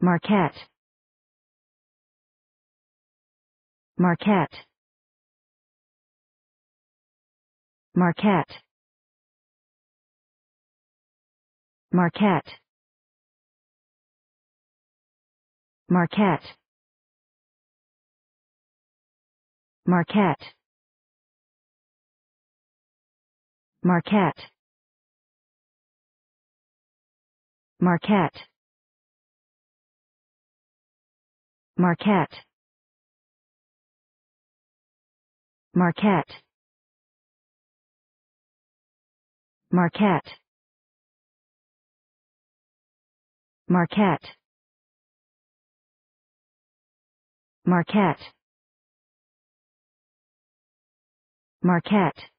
Marquette. Marquette. Marquette. Marquette. Marquette. Marquette. Marquette. Marquette. Marquette. Marquette. Marquette. Marquette. Marquette. Marquette.